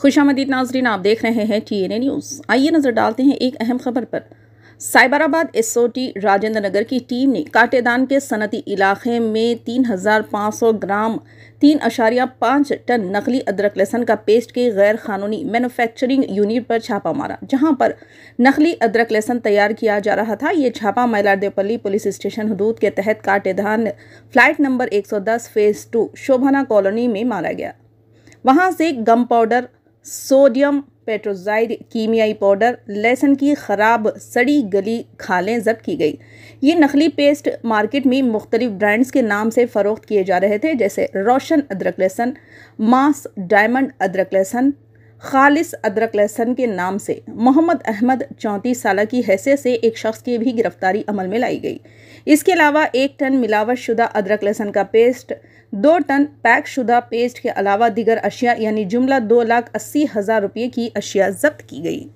खुश आमदीद नाजरीन आप देख रहे हैं टी एन ए न्यूज़ आइए नज़र डालते हैं एक अहम खबर पर Cyberabad S O T Rajendra Nagar की टीम ने काटेदान के सनती इलाके में तीन हज़ार पाँच सौ ग्राम तीन अशारिया पाँच टन नकली अदरक लहसन का पेस्ट के गैर कानूनी मैनुफैक्चरिंग यूनिट पर छापा मारा जहाँ पर नकली अदरक लहसन तैयार किया जा रहा था ये छापा मैलारदेपल्ली पुलिस स्टेशन हदूद के तहत काटेदान फ्लाइट नंबर एक सौ दस फेज़ टू शोभाना कॉलोनी में मारा गया वहाँ से गम पाउडर सोडियम पेट्रोजाइड कीमियाई पाउडर लहसन की ख़राब सड़ी गली खालें जब्त की गई ये नकली पेस्ट मार्केट में मुख्तलिफ ब्रांड्स के नाम से फ़रोख्त किए जा रहे थे जैसे रोशन अदरक लहसन मास डायमंड अदरक लहसन खालिस अदरक लहसन के नाम से मोहम्मद अहमद चौंतीस साल की हैसियत से एक शख्स की भी गिरफ्तारी अमल में लाई गई इसके अलावा एक टन मिलावट शुदा अदरक लहसन का पेस्ट दो टन पैक शुदा पेस्ट के अलावा दीगर अशिया यानी जुमला दो लाख अस्सी हज़ार रुपये की अशिया जब्त की गई